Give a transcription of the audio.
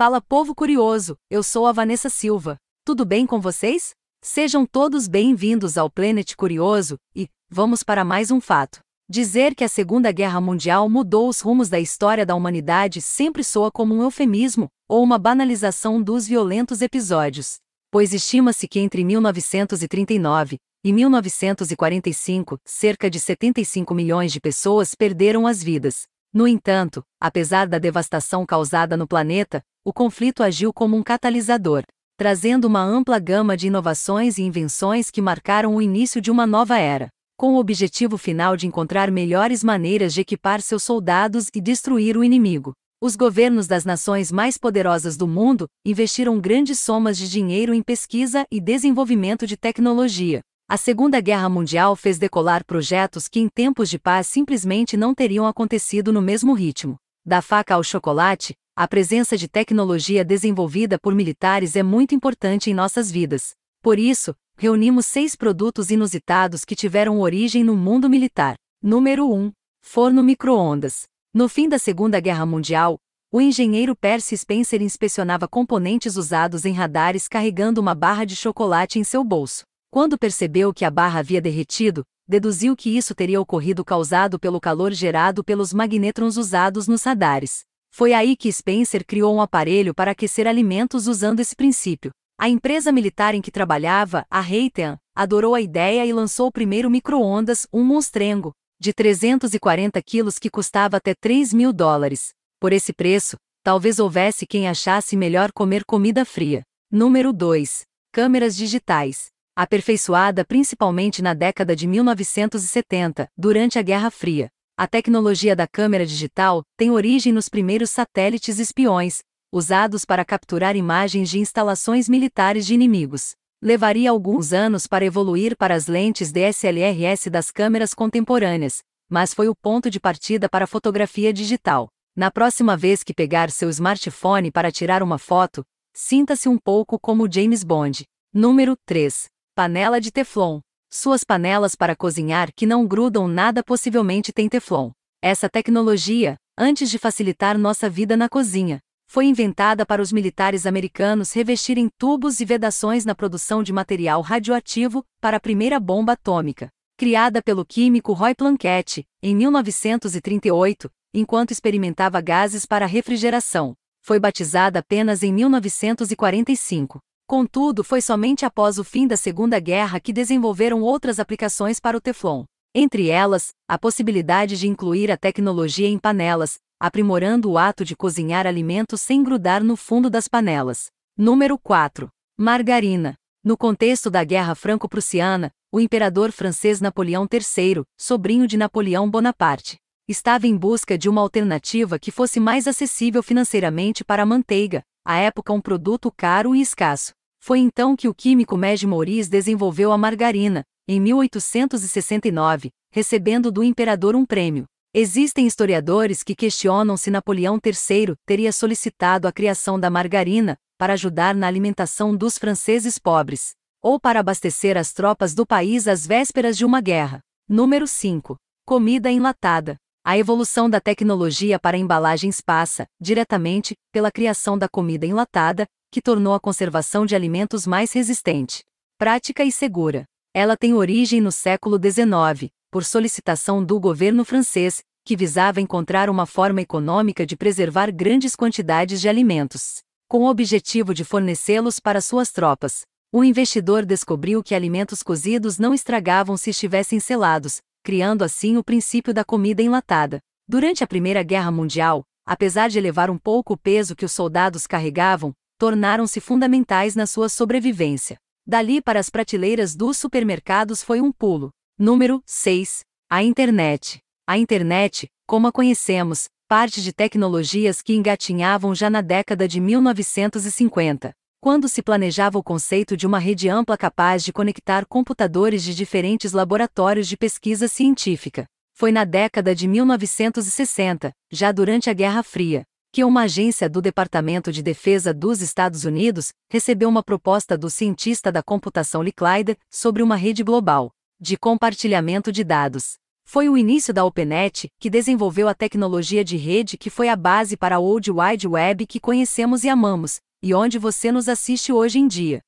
Fala povo curioso, eu sou a Vanessa Silva. Tudo bem com vocês? Sejam todos bem-vindos ao Planet Curioso e vamos para mais um fato. Dizer que a Segunda Guerra Mundial mudou os rumos da história da humanidade sempre soa como um eufemismo ou uma banalização dos violentos episódios, pois estima-se que entre 1939 e 1945, cerca de 75 milhões de pessoas perderam as vidas. No entanto, apesar da devastação causada no planeta, o conflito agiu como um catalisador, trazendo uma ampla gama de inovações e invenções que marcaram o início de uma nova era, com o objetivo final de encontrar melhores maneiras de equipar seus soldados e destruir o inimigo. Os governos das nações mais poderosas do mundo investiram grandes somas de dinheiro em pesquisa e desenvolvimento de tecnologia. A Segunda Guerra Mundial fez decolar projetos que em tempos de paz simplesmente não teriam acontecido no mesmo ritmo. Da faca ao chocolate, a presença de tecnologia desenvolvida por militares é muito importante em nossas vidas. Por isso, reunimos seis produtos inusitados que tiveram origem no mundo militar. Número 1. Forno microondas. No fim da Segunda Guerra Mundial, o engenheiro Percy Spencer inspecionava componentes usados em radares carregando uma barra de chocolate em seu bolso. Quando percebeu que a barra havia derretido, deduziu que isso teria ocorrido causado pelo calor gerado pelos magnétrons usados nos radares. Foi aí que Spencer criou um aparelho para aquecer alimentos usando esse princípio. A empresa militar em que trabalhava, a Raytheon, adorou a ideia e lançou o primeiro micro-ondas, um monstrengo, de 340 quilos que custava até 3 mil dólares. Por esse preço, talvez houvesse quem achasse melhor comer comida fria. Número 2. Câmeras digitais aperfeiçoada principalmente na década de 1970, durante a Guerra Fria. A tecnologia da câmera digital tem origem nos primeiros satélites espiões, usados para capturar imagens de instalações militares de inimigos. Levaria alguns anos para evoluir para as lentes DSLRS das câmeras contemporâneas, mas foi o ponto de partida para a fotografia digital. Na próxima vez que pegar seu smartphone para tirar uma foto, sinta-se um pouco como James Bond. Número 3. Panela de Teflon. Suas panelas para cozinhar que não grudam nada possivelmente têm Teflon. Essa tecnologia, antes de facilitar nossa vida na cozinha, foi inventada para os militares americanos revestirem tubos e vedações na produção de material radioativo para a primeira bomba atômica. Criada pelo químico Roy Plunkett em 1938, enquanto experimentava gases para refrigeração. Foi batizada apenas em 1945. Contudo, foi somente após o fim da Segunda Guerra que desenvolveram outras aplicações para o Teflon. Entre elas, a possibilidade de incluir a tecnologia em panelas, aprimorando o ato de cozinhar alimentos sem grudar no fundo das panelas. Número 4. Margarina. No contexto da Guerra Franco-Prussiana, o imperador francês Napoleão III, sobrinho de Napoleão Bonaparte, estava em busca de uma alternativa que fosse mais acessível financeiramente para a manteiga, à época um produto caro e escasso. Foi então que o químico Mege Maurice desenvolveu a margarina, em 1869, recebendo do imperador um prêmio. Existem historiadores que questionam se Napoleão III teria solicitado a criação da margarina para ajudar na alimentação dos franceses pobres ou para abastecer as tropas do país às vésperas de uma guerra. Número 5. Comida enlatada. A evolução da tecnologia para embalagens passa, diretamente, pela criação da comida enlatada, que tornou a conservação de alimentos mais resistente, prática e segura. Ela tem origem no século XIX, por solicitação do governo francês, que visava encontrar uma forma econômica de preservar grandes quantidades de alimentos, com o objetivo de fornecê-los para suas tropas. O investidor descobriu que alimentos cozidos não estragavam se estivessem selados, criando assim o princípio da comida enlatada. Durante a Primeira Guerra Mundial, apesar de elevar um pouco o peso que os soldados carregavam, tornaram-se fundamentais na sua sobrevivência. Dali para as prateleiras dos supermercados foi um pulo. Número 6. A internet. A internet, como a conhecemos, parte de tecnologias que engatinhavam já na década de 1950, quando se planejava o conceito de uma rede ampla capaz de conectar computadores de diferentes laboratórios de pesquisa científica. Foi na década de 1960, já durante a Guerra Fria, que uma agência do Departamento de Defesa dos Estados Unidos recebeu uma proposta do cientista da computação Lee Clyder sobre uma rede global de compartilhamento de dados. Foi o início da OpenNet que desenvolveu a tecnologia de rede que foi a base para a World Wide Web que conhecemos e amamos, e onde você nos assiste hoje em dia.